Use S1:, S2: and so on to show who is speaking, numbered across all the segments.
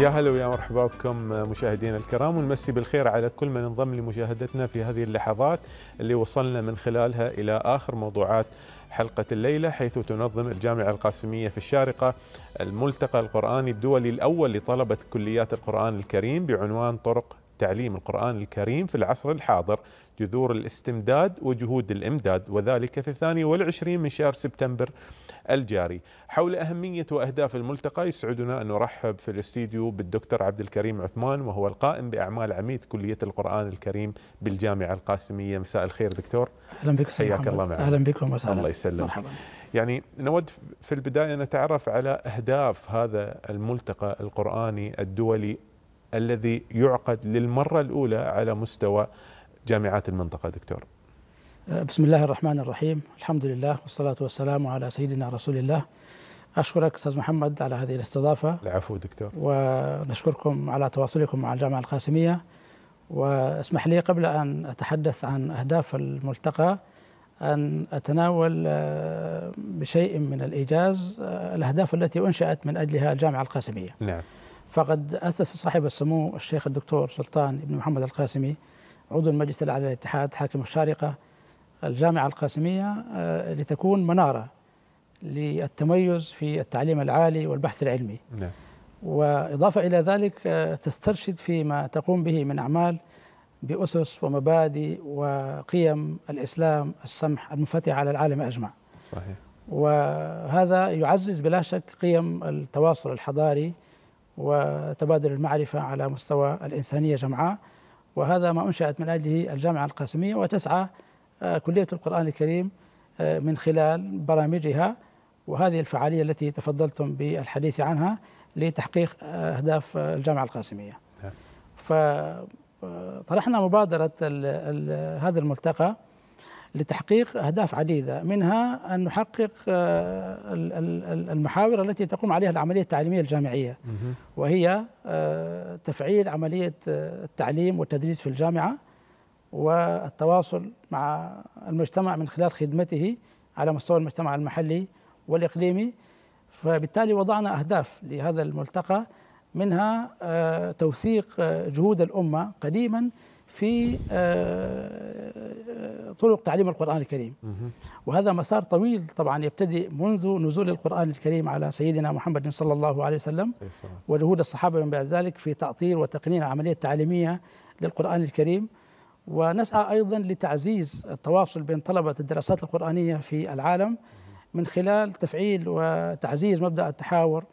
S1: يا هلا ويا مرحبا بكم مشاهدينا الكرام ونمسي بالخير على كل من انضم لمشاهدتنا في هذه اللحظات اللي وصلنا من خلالها الى اخر موضوعات حلقة الليلة حيث تنظم الجامعة القاسمية في الشارقة الملتقى القرآني الدولي الأول لطلبة كليات القرآن الكريم بعنوان طرق تعليم القرآن الكريم في العصر الحاضر جذور الاستمداد وجهود الإمداد وذلك في الثاني والعشرين من شهر سبتمبر الجاري حول أهمية وأهداف الملتقى يسعدنا أن نرحب في الاستديو بالدكتور عبد الكريم عثمان وهو القائم بأعمال عميد كلية القرآن الكريم بالجامعة القاسمية مساء الخير دكتور أهلا بك حياك الله معنا أهلا بكم وسهلا الله يسلمك مرحبا يعني نود في البداية نتعرف على أهداف هذا الملتقى القرآني الدولي الذي يعقد للمرة الأولى على مستوى جامعات المنطقة دكتور
S2: بسم الله الرحمن الرحيم الحمد لله والصلاة والسلام على سيدنا رسول الله أشكرك أستاذ محمد على هذه الاستضافة
S1: العفو دكتور
S2: ونشكركم على تواصلكم مع الجامعة القاسمية واسمح لي قبل أن أتحدث عن أهداف الملتقى أن أتناول آه، بشيء من الإيجاز آه، الأهداف التي أنشأت من أجلها الجامعة القاسمية نعم فقد أسس صاحب السمو الشيخ الدكتور سلطان بن محمد القاسمي عضو المجلس الأعلى للاتحاد حاكم الشارقة الجامعة القاسمية آه، لتكون منارة للتميز في التعليم العالي والبحث العلمي نعم. وإضافة إلى ذلك آه، تسترشد فيما تقوم به من أعمال بأسس ومبادئ وقيم الإسلام السمح المنفتحة على العالم أجمع صحيح. وهذا يعزز بلا شك قيم التواصل الحضاري وتبادل المعرفة على مستوى الإنسانية جمعاء وهذا ما أنشأت من أجله الجامعة القاسمية وتسعى آه، كلية القرآن الكريم آه، من خلال برامجها وهذه الفعالية التي تفضلتم بالحديث عنها لتحقيق آه، أهداف الجامعة القاسمية نعم. فطرحنا مبادرة هذا الملتقى لتحقيق أهداف عديدة منها أن نحقق آه، المحاور التي تقوم عليها العملية التعليمية الجامعية وهي آه، تفعيل عملية آه، التعليم والتدريس في الجامعة والتواصل مع المجتمع من خلال خدمته على مستوى المجتمع المحلي والإقليمي فبالتالي وضعنا أهداف لهذا الملتقى منها توثيق جهود الأمة قديما في آه، آه، طرق تعليم القرآن الكريم وهذا مسار طويل طبعا يبتدئ منذ نزول القرآن الكريم على سيدنا محمد صلى الله عليه وسلم وجهود الصحابة من بعد ذلك في تأطير وتقنين العملية التعليمية للقرآن الكريم ونسعى أيضا لتعزيز التواصل بين طلبة الدراسات القرآنية في العالم من خلال تفعيل وتعزيز مبدأ التحاور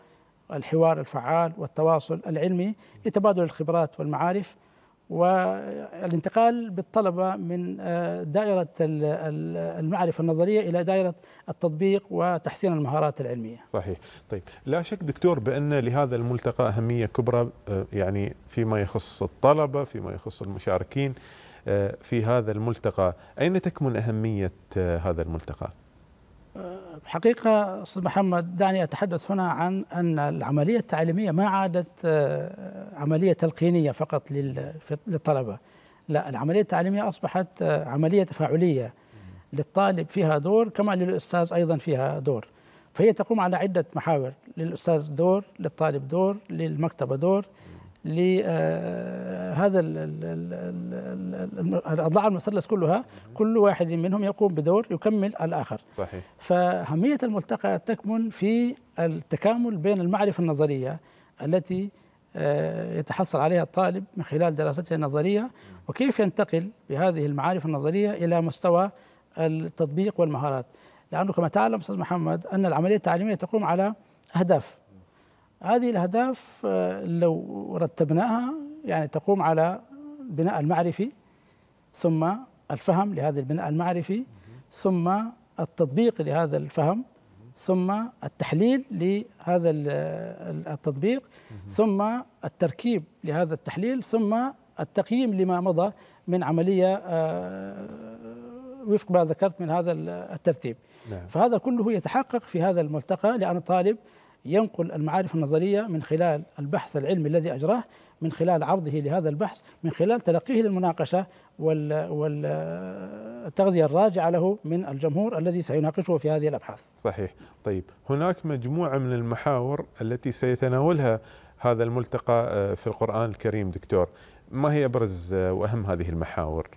S2: الحوار الفعال والتواصل العلمي لتبادل الخبرات والمعارف والانتقال بالطلبة من آه، دائرة المعرفة النظرية إلى دائرة التطبيق
S1: وتحسين المهارات العلمية صحيح طيب لا شك دكتور بأن لهذا الملتقى أهمية كبرى آه، يعني فيما يخص الطلبة فيما يخص المشاركين آه، في هذا الملتقى أين تكمن أهمية هذا الملتقى؟
S2: حقيقة أستاذ محمد دعني أتحدث هنا عن أن العملية التعليمية ما عادت آه، عملية تلقينية فقط للطلبة لا العملية التعليمية أصبحت آه، عملية تفاعلية للطالب فيها دور كما للأستاذ أيضا فيها دور فهي تقوم على عدة محاور للأستاذ دور للطالب دور للمكتبة دور آه، هذا الاضلاع المثلث كلها كل واحد منهم يقوم بدور يكمل الاخر صحيح فاهميه الملتقى تكمن في التكامل بين المعرفه النظريه التي آه، يتحصل عليها الطالب من خلال دراسته النظريه وكيف ينتقل بهذه المعارف النظريه الى مستوى التطبيق والمهارات لانه كما تعلم استاذ محمد ان العمليه التعليميه تقوم على اهداف هذه الاهداف آه، لو رتبناها يعني تقوم على بناء المعرفي ثم الفهم لهذا البناء المعرفي ثم التطبيق لهذا الفهم ثم التحليل لهذا التطبيق ثم التركيب لهذا التحليل ثم التقييم لما مضى من عملية آه، وفق ما ذكرت من هذا الترتيب نعم. فهذا كله يتحقق في هذا الملتقى لأن الطالب ينقل المعارف النظرية من خلال البحث العلمي الذي أجراه من خلال عرضه لهذا البحث من خلال تلقيه للمناقشة والتغذية الراجعة له من الجمهور الذي سيناقشه في هذه الأبحاث
S1: صحيح طيب هناك مجموعة من المحاور التي سيتناولها هذا الملتقى آه، في القرآن الكريم دكتور ما هي أبرز آه، وأهم هذه المحاور؟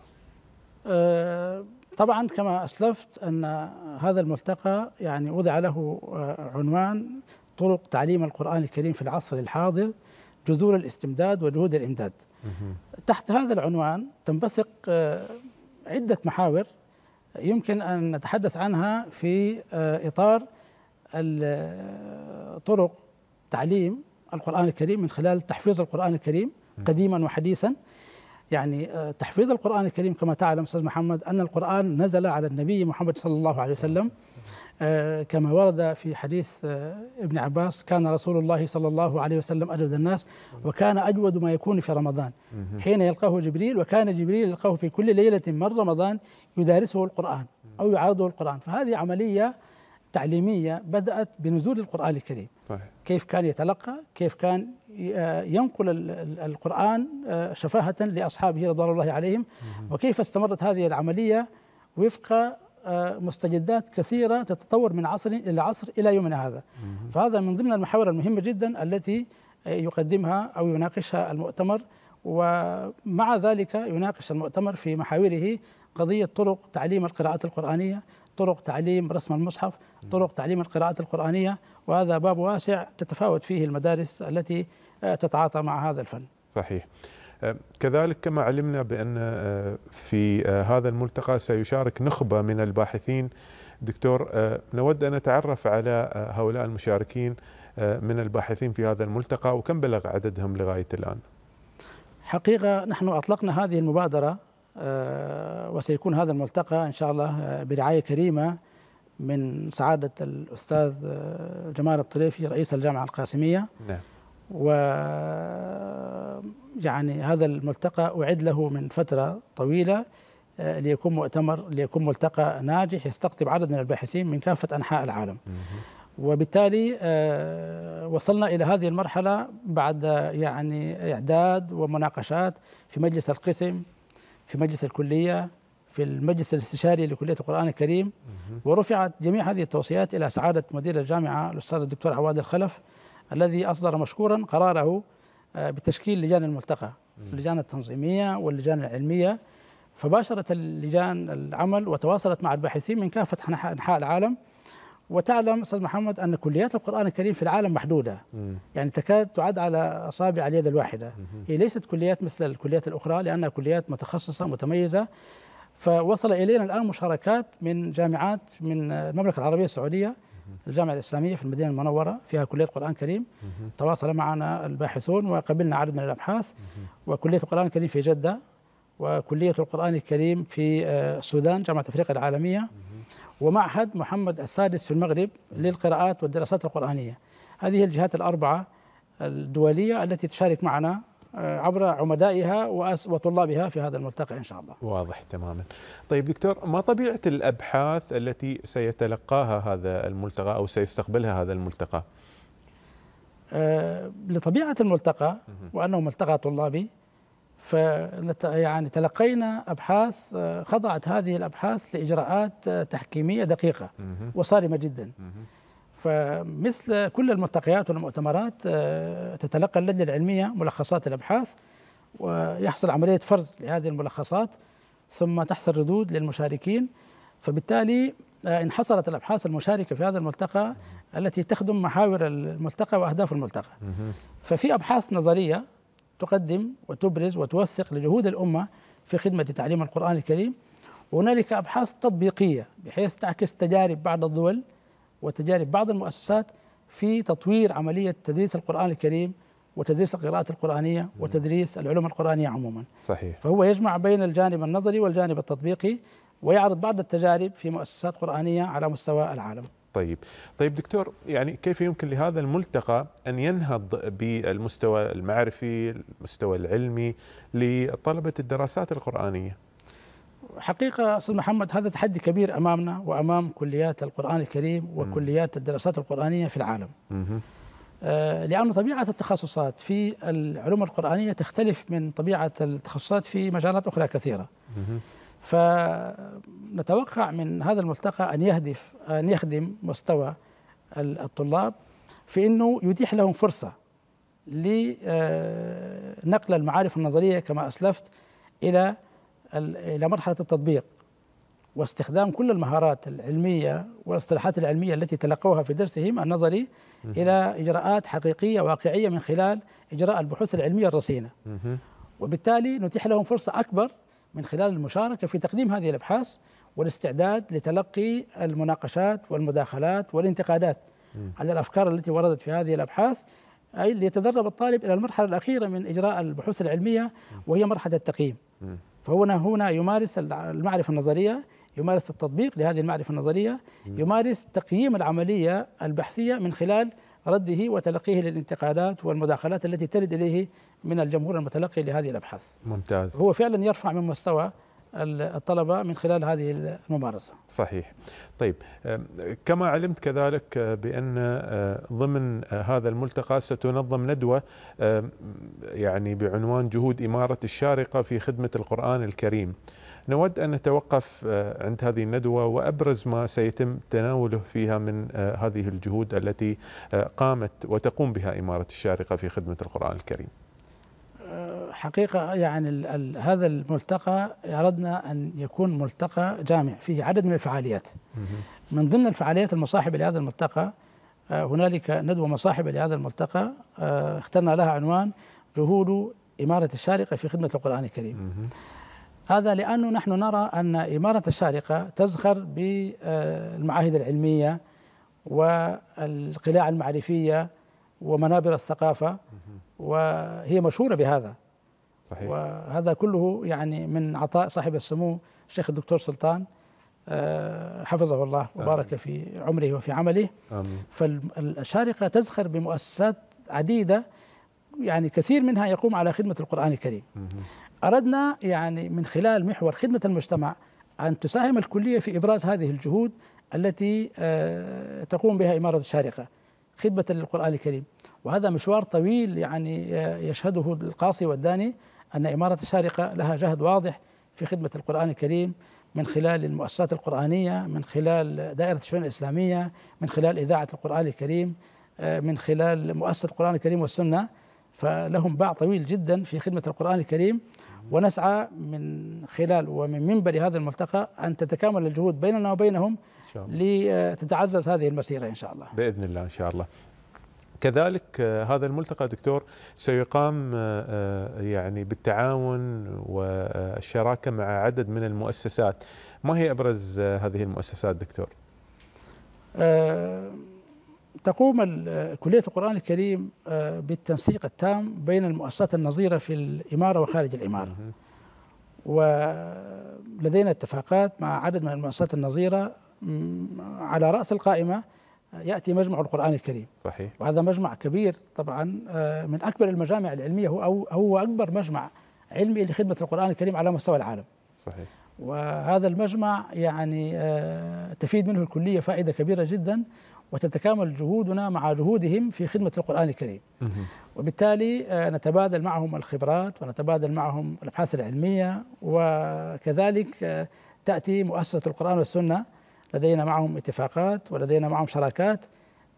S2: أه طبعا كما اسلفت ان هذا الملتقى يعني وضع له آه، عنوان طرق تعليم القرآن الكريم في العصر الحاضر جذور الاستمداد وجهود الإمداد تحت هذا العنوان تنبثق آه، عدة محاور يمكن أن نتحدث عنها في آه، إطار آه، طرق تعليم القرآن الكريم من خلال تحفيظ القرآن الكريم قديما وحديثا يعني آه، تحفيظ القرآن الكريم كما تعلم أستاذ محمد أن القرآن نزل على النبي محمد صلى الله عليه وسلم آه، كما ورد في حديث آه، ابن عباس كان رسول الله صلى الله عليه وسلم أجود الناس وكان أجود ما يكون في رمضان حين يلقاه جبريل وكان جبريل يلقاه في كل ليلة من رمضان يدارسه القرآن أو يعارضه القرآن فهذه عملية تعليمية بدأت بنزول القرآن الكريم صحيح كيف كان يتلقى كيف كان آه، ينقل القرآن آه، شفاهة لأصحابه رضوان الله عليهم وكيف استمرت هذه العملية وفق آه، مستجدات كثيرة تتطور من عصر إلى عصر إلى يومنا هذا فهذا من ضمن المحاور المهمة جدا التي يقدمها أو يناقشها المؤتمر ومع ذلك يناقش المؤتمر في محاوره قضية طرق تعليم القراءات القرآنية طرق تعليم رسم المصحف طرق تعليم القراءات القرآنية وهذا باب واسع تتفاوت فيه المدارس التي آه، تتعاطى مع هذا الفن
S1: صحيح آه، كذلك كما علمنا بأن آه، في هذا الملتقى سيشارك نخبة من الباحثين دكتور نود أن نتعرف على هؤلاء المشاركين من الباحثين في هذا الملتقى وكم بلغ عددهم لغاية الآن؟
S2: حقيقة نحن أطلقنا هذه المبادرة آه، وسيكون هذا الملتقى إن شاء الله آه، برعاية كريمة من سعادة الأستاذ آه، جمال الطريفي رئيس الجامعة القاسمية نعم و يعني هذا الملتقى أعد له من فترة طويلة ليكون مؤتمر ليكون ملتقى ناجح يستقطب عدد من الباحثين من كافة أنحاء العالم وبالتالي وصلنا إلى هذه المرحلة بعد يعني إعداد ومناقشات في مجلس القسم في مجلس الكلية في المجلس الاستشاري لكلية القرآن الكريم ورفعت جميع هذه التوصيات إلى سعادة مدير الجامعة الأستاذ الدكتور عواد الخلف الذي أصدر مشكورا قراره آه، بتشكيل لجان الملتقى اللجان التنظيمية واللجان العلمية فباشرت اللجان العمل وتواصلت مع الباحثين من كافة أنحاء العالم وتعلم استاذ محمد ان كليات القران الكريم في العالم محدوده مم. يعني تكاد تعد على اصابع اليد الواحده مم. هي ليست كليات مثل الكليات الاخرى لانها كليات متخصصه متميزه فوصل الينا الان مشاركات من جامعات من المملكه العربيه السعوديه الجامعه الاسلاميه في المدينه المنوره فيها كليه قران كريم تواصل معنا الباحثون وقبلنا عدد من الابحاث وكليه القران الكريم في جده وكليه القران الكريم في آه، السودان جامعه افريقيا العالميه ومعهد محمد السادس في المغرب للقراءات والدراسات القرآنية هذه الجهات الأربعة الدولية التي تشارك معنا آه، عبر عمدائها وطلابها في هذا الملتقى ان شاء الله.
S1: واضح تماما. طيب دكتور ما طبيعه الابحاث التي سيتلقاها هذا الملتقى او سيستقبلها هذا الملتقى؟
S2: آه، لطبيعه الملتقى وانه ملتقى طلابي يعني تلقينا ابحاث آه، خضعت هذه الابحاث لاجراءات آه، تحكيميه دقيقه وصارمه جدا فمثل كل الملتقيات والمؤتمرات آه، تتلقى اللجنه العلميه ملخصات الابحاث ويحصل عمليه فرز لهذه الملخصات ثم تحصل ردود للمشاركين فبالتالي انحصرت الابحاث المشاركه في هذا الملتقى التي تخدم محاور الملتقى واهداف الملتقى ففي ابحاث نظريه تقدم وتبرز وتوثق لجهود الأمة في خدمة تعليم القرآن الكريم وهنالك أبحاث تطبيقية بحيث تعكس تجارب بعض الدول وتجارب بعض المؤسسات في تطوير عملية تدريس القرآن الكريم وتدريس القراءات القرآنية وتدريس العلوم القرآنية عموما صحيح فهو يجمع بين الجانب النظري والجانب التطبيقي ويعرض بعض التجارب في مؤسسات قرآنية على مستوى العالم
S1: طيب طيب دكتور يعني كيف يمكن لهذا الملتقى أن ينهض بالمستوى المعرفي المستوى العلمي لطلبة الدراسات القرآنية
S2: حقيقة أستاذ محمد هذا تحدي كبير أمامنا وأمام كليات القرآن الكريم وكليات الدراسات القرآنية في العالم آه، لأن طبيعة التخصصات في العلوم القرآنية تختلف من طبيعة التخصصات في مجالات أخرى كثيرة فنتوقع من هذا الملتقى أن يهدف أن يخدم مستوى الطلاب في أنه يتيح لهم فرصة لنقل آه، المعارف النظرية كما أسلفت إلى إلى مرحلة التطبيق واستخدام كل المهارات العلمية والاصطلاحات العلمية التي تلقوها في درسهم النظري إلى إجراءات حقيقية واقعية من خلال إجراء البحوث العلمية الرصينة وبالتالي نتيح لهم فرصة أكبر من خلال المشاركة في تقديم هذه الأبحاث والاستعداد لتلقي المناقشات والمداخلات والانتقادات على الأفكار التي وردت في هذه الأبحاث أي ليتدرب الطالب إلى المرحلة الأخيرة من إجراء البحوث العلمية وهي مرحلة التقييم فهنا هنا يمارس المعرفة النظرية يمارس التطبيق لهذه المعرفة النظرية يمارس تقييم العملية البحثية من خلال رده وتلقيه للانتقادات والمداخلات التي ترد اليه من الجمهور المتلقي لهذه الابحاث. ممتاز. هو فعلا يرفع من مستوى الطلبه من خلال هذه
S1: الممارسه. صحيح. طيب كما علمت كذلك أه، بان أه، ضمن أه، هذا الملتقى ستنظم ندوه يعني بعنوان جهود اماره الشارقه في خدمه القران الكريم. نود أن نتوقف آه، عند هذه الندوة وأبرز ما سيتم تناوله فيها من آه، هذه الجهود التي آه، قامت وتقوم بها إمارة الشارقة في خدمة القرآن الكريم
S2: حقيقة يعني الـ الـ هذا الملتقى أردنا أن يكون ملتقى جامع فيه عدد من الفعاليات من ضمن الفعاليات المصاحبة لهذا الملتقى هنالك ندوة مصاحبة لهذا الملتقى اخترنا لها عنوان جهود إمارة الشارقة في خدمة القرآن الكريم هذا لأنه نحن نرى أن إمارة الشارقة تزخر بالمعاهد العلمية والقلاع المعرفية ومنابر الثقافة وهي مشهورة بهذا صحيح. وهذا كله يعني من عطاء صاحب السمو الشيخ الدكتور سلطان آه، حفظه الله وبارك في عمره وفي عمله آمين. فالشارقة تزخر بمؤسسات عديدة يعني كثير منها يقوم على خدمة القرآن الكريم أردنا يعني من خلال محور خدمة المجتمع أن تساهم الكلية في إبراز هذه الجهود التي آه، تقوم بها إمارة الشارقة خدمة للقرآن الكريم وهذا مشوار طويل يعني آه، يشهده القاصي والداني أن إمارة الشارقة لها جهد واضح في خدمة القرآن الكريم من خلال المؤسسات القرآنية من خلال دائرة الشؤون الإسلامية من خلال إذاعة القرآن الكريم آه، من خلال مؤسسة القرآن الكريم والسنة فلهم باع طويل جدا في خدمة القرآن الكريم ونسعى من خلال ومن منبر هذا الملتقى أن تتكامل الجهود بيننا وبينهم إن شاء الله. لتتعزز هذه المسيرة إن
S1: شاء الله بإذن الله إن شاء الله كذلك آه، هذا الملتقى دكتور سيقام آه، آه، يعني بالتعاون والشراكة مع عدد من المؤسسات ما هي أبرز هذه المؤسسات دكتور؟
S2: أه تقوم كلية القرآن الكريم آه، بالتنسيق التام بين المؤسسات النظيرة في الإمارة وخارج الإمارة ولدينا اتفاقات مع عدد من المؤسسات النظيرة على رأس القائمة يأتي مجمع القرآن الكريم صحيح وهذا مجمع كبير طبعا آه، من أكبر المجامع العلمية هو, هو أكبر مجمع علمي لخدمة القرآن الكريم على مستوى العالم صحيح وهذا المجمع يعني آه، تفيد منه الكلية فائدة كبيرة جدا وتتكامل جهودنا مع جهودهم في خدمة القرآن الكريم وبالتالي آه، نتبادل معهم الخبرات ونتبادل معهم الأبحاث العلمية وكذلك آه، تأتي مؤسسة القرآن والسنة لدينا معهم اتفاقات ولدينا معهم شراكات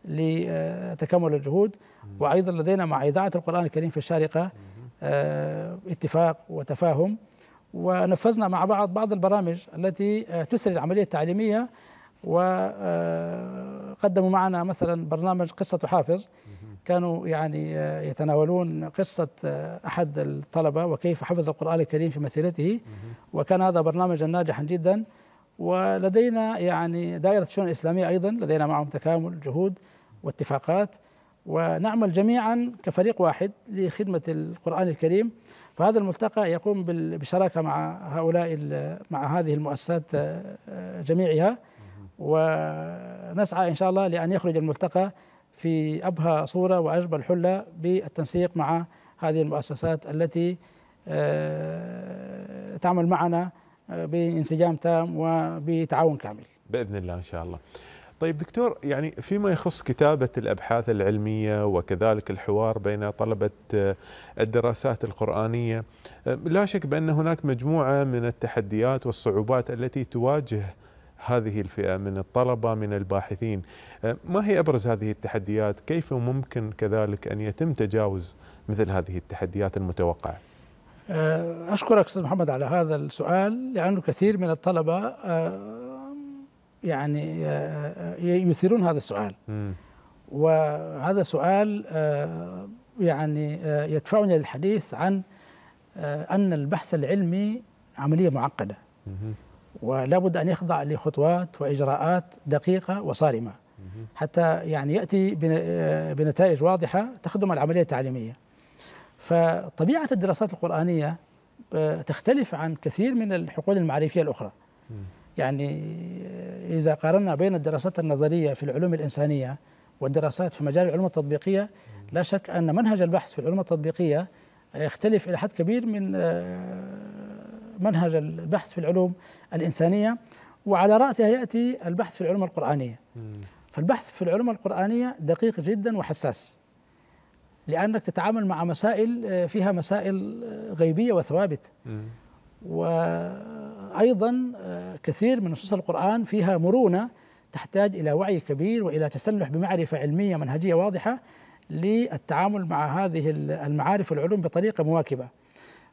S2: لتكامل الجهود وأيضا لدينا مع إذاعة القرآن الكريم في الشارقة آه، اتفاق وتفاهم ونفذنا مع بعض بعض البرامج التي تسري العملية التعليمية وقدموا معنا مثلا برنامج قصة حافظ كانوا يعني آه، يتناولون قصة آه، أحد الطلبة وكيف حفظ القرآن الكريم في مسيرته وكان هذا برنامجا ناجحا جدا ولدينا يعني دائرة الشؤون الإسلامية أيضا لدينا معهم تكامل جهود واتفاقات ونعمل جميعا كفريق واحد لخدمة القرآن الكريم فهذا الملتقى يقوم بالشراكة مع هؤلاء مع هذه المؤسسات آه، جميعها ونسعى إن شاء الله لأن يخرج الملتقى في أبهى صورة وأجمل حلة بالتنسيق مع هذه المؤسسات التي آه، تعمل معنا آه، بانسجام تام وبتعاون كامل
S1: باذن الله ان شاء الله. طيب دكتور يعني فيما يخص كتابه الابحاث العلميه وكذلك الحوار بين طلبه آه، الدراسات القرانيه لا شك بان هناك مجموعه من التحديات والصعوبات التي تواجه هذه الفئه من الطلبه من الباحثين أه، ما هي ابرز هذه التحديات كيف ممكن كذلك ان يتم تجاوز مثل هذه التحديات المتوقعه
S2: أه، اشكرك استاذ محمد على هذا السؤال لانه كثير من الطلبه أه، يعني يثيرون هذا السؤال وهذا سؤال يعني يدفعني للحديث عن ان البحث العلمي عمليه معقده ولا بد أن يخضع لخطوات وإجراءات دقيقة وصارمة حتى يعني يأتي آه، بنتائج واضحة تخدم العملية التعليمية فطبيعة الدراسات القرآنية آه، تختلف عن كثير من الحقول المعرفية الأخرى يعني آه، إذا قارنا بين الدراسات النظرية في العلوم الإنسانية والدراسات في مجال العلوم التطبيقية لا شك أن منهج البحث في العلوم التطبيقية يختلف إلى حد كبير من منهج البحث في العلوم الإنسانية وعلى رأسها يأتي البحث في العلوم القرآنية فالبحث في العلوم القرآنية دقيق جدا وحساس لأنك تتعامل مع مسائل آه، فيها مسائل آه، غيبية وثوابت وأيضا آه، كثير من نصوص القرآن فيها مرونة تحتاج إلى وعي كبير وإلى تسلح بمعرفة علمية منهجية واضحة للتعامل مع هذه المعارف والعلوم بطريقة مواكبة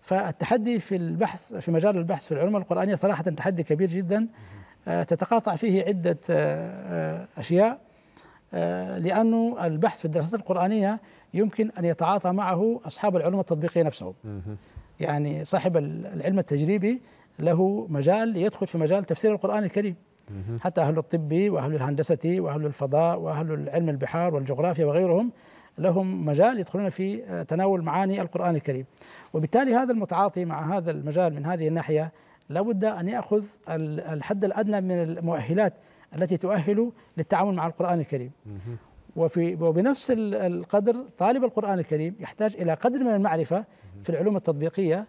S2: فالتحدي في البحث في مجال البحث في العلوم القرآنية صراحة تحدي كبير جدا آه، تتقاطع فيه عدة آه، آه، أشياء لأنه البحث في الدراسات القرآنية يمكن أن يتعاطى معه أصحاب العلوم التطبيقية نفسهم يعني صاحب العلم التجريبي له مجال يدخل في مجال تفسير القرآن الكريم حتى أهل الطب وأهل الهندسة وأهل الفضاء وأهل علم البحار والجغرافيا وغيرهم لهم مجال يدخلون في آه، تناول معاني القرآن الكريم وبالتالي هذا المتعاطي مع هذا المجال من هذه الناحية لابد أن يأخذ الحد الأدنى من المؤهلات التي تؤهل للتعامل مع القرآن الكريم وفي وبنفس القدر طالب القرآن الكريم يحتاج إلى قدر من المعرفة في العلوم التطبيقية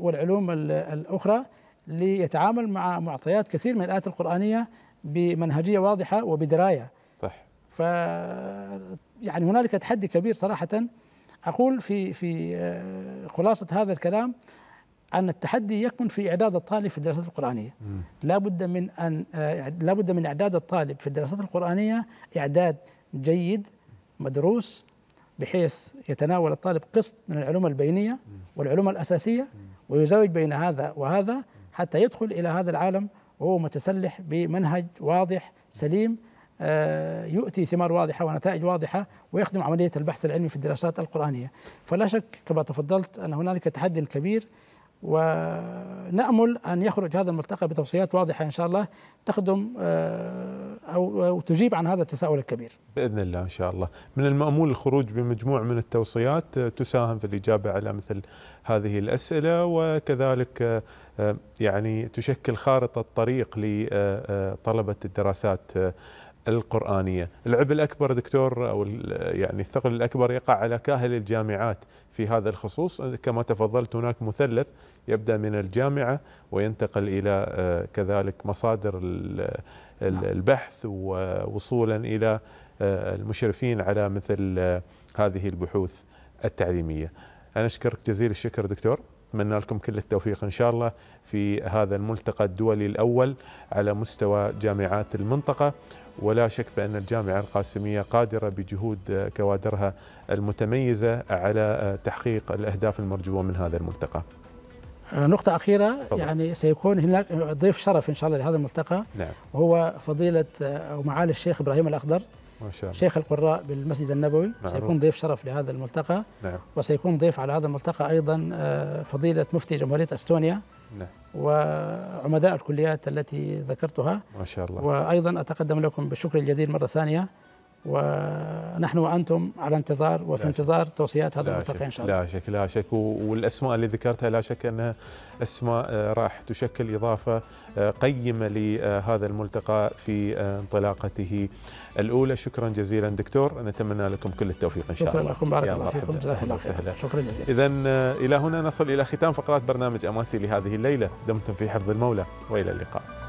S2: والعلوم الأخرى ليتعامل مع معطيات كثير من الآيات القرآنية بمنهجية واضحة وبدراية صح يعني هنالك تحدي كبير صراحه اقول في في آه، خلاصه هذا الكلام ان التحدي يكمن في اعداد الطالب في الدراسات القرانيه لا بد من ان آه، لا بد من اعداد الطالب في الدراسات القرانيه اعداد جيد مدروس بحيث يتناول الطالب قسط من العلوم البينيه والعلوم الاساسيه ويزاوج بين هذا وهذا حتى يدخل الى هذا العالم وهو متسلح بمنهج واضح سليم آه، يؤتي ثمار واضحه ونتائج واضحه ويخدم عمليه البحث العلمي في الدراسات القرانيه، فلا شك كما تفضلت ان هنالك تحدي كبير ونامل ان يخرج هذا الملتقى بتوصيات واضحه ان شاء الله تخدم آه، او تجيب عن هذا التساؤل الكبير.
S1: باذن الله ان شاء الله، من المامول الخروج بمجموع من التوصيات آه، تساهم في الاجابه على مثل هذه الاسئله وكذلك يعني تشكل خارطه طريق لطلبه الدراسات القرآنية العبء الأكبر دكتور أو يعني الثقل الأكبر يقع على كاهل الجامعات في هذا الخصوص كما تفضلت هناك مثلث يبدأ من الجامعة وينتقل إلى آه، كذلك مصادر نعم. البحث ووصولا إلى آه، المشرفين على مثل آه، هذه البحوث التعليمية أنا أشكرك جزيل الشكر دكتور أتمنى لكم كل التوفيق إن شاء الله في هذا الملتقى الدولي الأول على مستوى جامعات المنطقة ولا شك بأن الجامعة القاسمية قادرة بجهود كوادرها المتميزة على تحقيق الأهداف المرجوة من هذا الملتقى
S2: آه، نقطة أخيرة طبعا. يعني سيكون هناك ضيف شرف إن شاء الله لهذا الملتقى نعم. وهو فضيلة أو آه، معالي الشيخ إبراهيم الأخضر شاء الله. شيخ القراء بالمسجد النبوي نعم. سيكون ضيف شرف لهذا الملتقى نعم. وسيكون ضيف على هذا الملتقى أيضا آه، فضيلة مفتي جمهورية أستونيا نعم. وعمداء الكليات التي ذكرتها ما شاء الله وأيضا أتقدم لكم بالشكر الجزيل مرة ثانية ونحن وانتم على انتظار وفي انتظار توصيات هذا الملتقى ان شاء الله. لا
S1: شك لا شك والاسماء اللي ذكرتها لا شك انها اسماء آه، راح تشكل اضافه آه، قيمه لهذا الملتقى في آه، انطلاقته الاولى شكرا جزيلا دكتور نتمنى لكم كل التوفيق ان شاء شكرا الله. شكرا لكم بارك الله فيكم جزاكم الله خير شكرا جزيلا. اذا الى هنا نصل الى ختام فقرات برنامج اماسي لهذه الليله دمتم في حفظ المولى والى اللقاء.